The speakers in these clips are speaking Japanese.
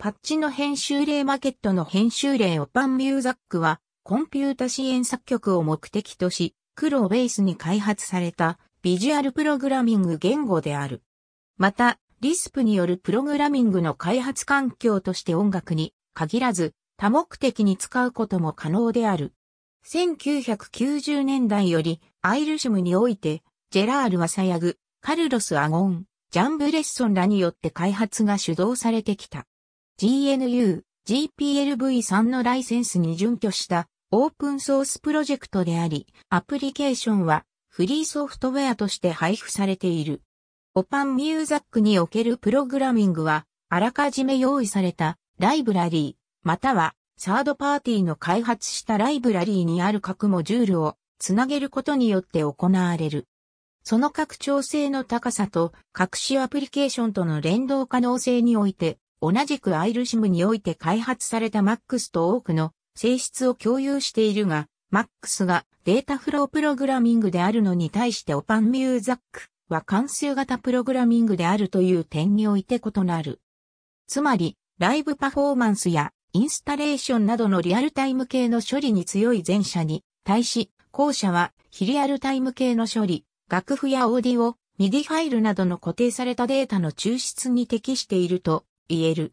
パッチの編集例マーケットの編集例オパンミューザックは、コンピュータ支援作曲を目的とし、黒をベースに開発されたビジュアルプログラミング言語である。また、リスプによるプログラミングの開発環境として音楽に限らず多目的に使うことも可能である。1990年代よりアイルシムにおいてジェラール・ワサヤグ、カルロス・アゴン、ジャン・ブレッソンらによって開発が主導されてきた。GNU、GPLv3 のライセンスに準拠したオープンソースプロジェクトであり、アプリケーションはフリーソフトウェアとして配布されている。オパンミューザックにおけるプログラミングは、あらかじめ用意されたライブラリー、またはサードパーティーの開発したライブラリーにある各モジュールをつなげることによって行われる。その拡張性の高さと、各種アプリケーションとの連動可能性において、同じくアイルシムにおいて開発された MAX と多くの性質を共有しているが、MAX がデータフロープログラミングであるのに対してオパンミューザックは関数型プログラミングであるという点において異なる。つまり、ライブパフォーマンスやインスタレーションなどのリアルタイム系の処理に強い前者に対し、後者は非リアルタイム系の処理、楽譜やオーディオ、ミディファイルなどの固定されたデータの抽出に適していると言える。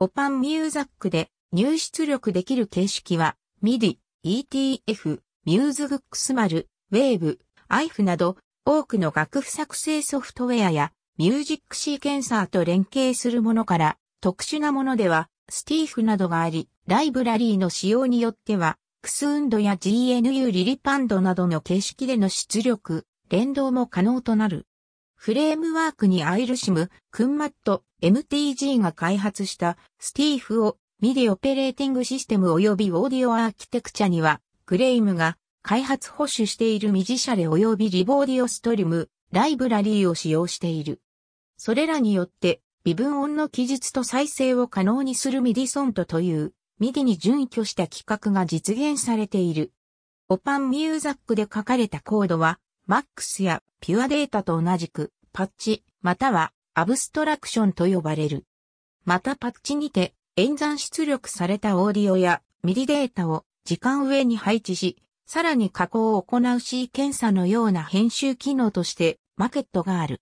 オパンミューザックで入出力できる形式は、MIDI、ETF、ミューズグックスマル、ウェーブ、IF など多くの楽譜作成ソフトウェアやミュージックシーケンサーと連携するものから特殊なものではスティーフなどがあり、ライブラリーの使用によってはクスウンドや GNU リリパンドなどの形式での出力、連動も可能となる。フレームワークにアイルシム、クンマット、MTG が開発したスティーフをミディオペレーティングシステム及びオーディオアーキテクチャには、グレイムが開発保守しているミジシャレ及びリボーディオストリム、ライブラリーを使用している。それらによって、微分音の記述と再生を可能にするミディソントという、ミディに準拠した企画が実現されている。オパンミューザックで書かれたコードは、MAX や Pure Data と同じく、パッチ、またはアブストラクションと呼ばれる。またパッチにて、演算出力されたオーディオやミリデータを時間上に配置し、さらに加工を行う C 検査のような編集機能としてマーケットがある。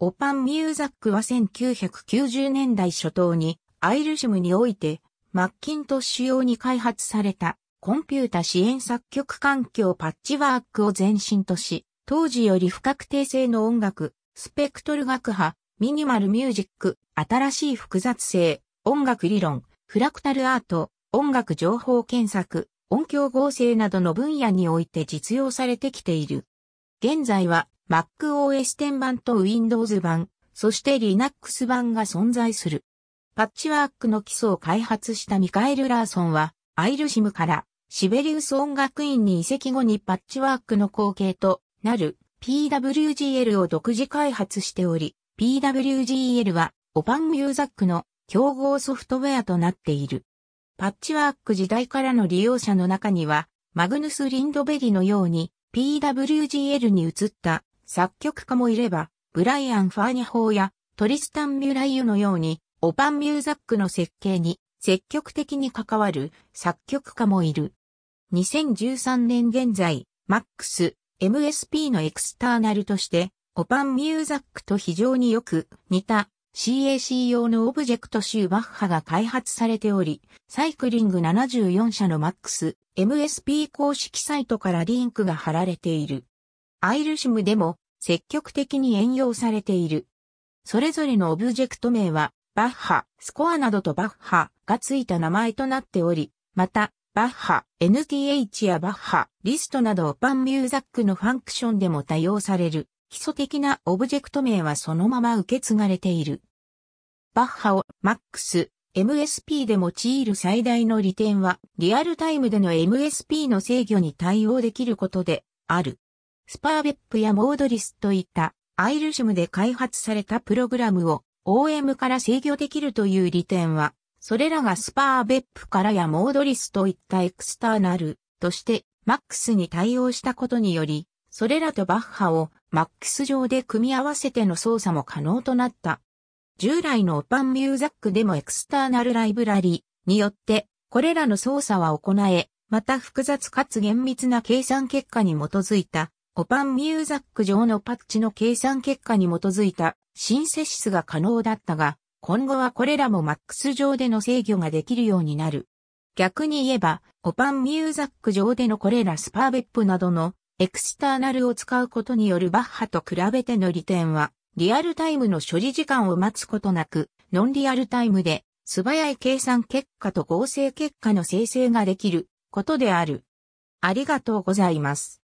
オパンミューザックは1990年代初頭にアイルシムにおいてマッキントッシュ用に開発されたコンピュータ支援作曲環境パッチワークを前進とし当時より不確定性の音楽、スペクトル学派、ミニマルミュージック、新しい複雑性、音楽理論、フラクタルアート、音楽情報検索、音響合成などの分野において実用されてきている。現在は MacOS 10版と Windows 版、そして Linux 版が存在する。パッチワークの基礎を開発したミカエル・ラーソンは、アイルシムからシベリウス音楽院に移籍後にパッチワークの光景となる PWGL を独自開発しており、PWGL はオパンミューザックの競合ソフトウェアとなっている。パッチワーク時代からの利用者の中には、マグヌス・リンドベリのように PWGL に移った作曲家もいれば、ブライアン・ファーニャ法やトリスタン・ミュライユのように、オパンミューザックの設計に積極的に関わる作曲家もいる。2013年現在、マックス、MSP のエクスターナルとして、オパンミューザックと非常によく似た CAC 用のオブジェクト集バッハが開発されており、サイクリング74社の MAX、MSP 公式サイトからリンクが貼られている。アイルシムでも積極的に援用されている。それぞれのオブジェクト名は、バッハ、スコアなどとバッハがついた名前となっており、また、バッハ、NTH やバッハ、リストなどパンミューザックのファンクションでも多用される、基礎的なオブジェクト名はそのまま受け継がれている。バッハを MAX、MSP で用いる最大の利点は、リアルタイムでの MSP の制御に対応できることである。スパーベップやモードリスといったアイルシムで開発されたプログラムを OM から制御できるという利点はそれらがスパーベップからやモードリスといったエクスターナルとしてマックスに対応したことにより、それらとバッハをマックス上で組み合わせての操作も可能となった。従来のオパンミューザックでもエクスターナルライブラリによってこれらの操作は行え、また複雑かつ厳密な計算結果に基づいたオパンミューザック上のパッチの計算結果に基づいたシンセシスが可能だったが、今後はこれらも MAX 上での制御ができるようになる。逆に言えば、オパンミューザック上でのこれらスパーベップなどのエクスターナルを使うことによるバッハと比べての利点は、リアルタイムの処理時間を待つことなく、ノンリアルタイムで素早い計算結果と合成結果の生成ができることである。ありがとうございます。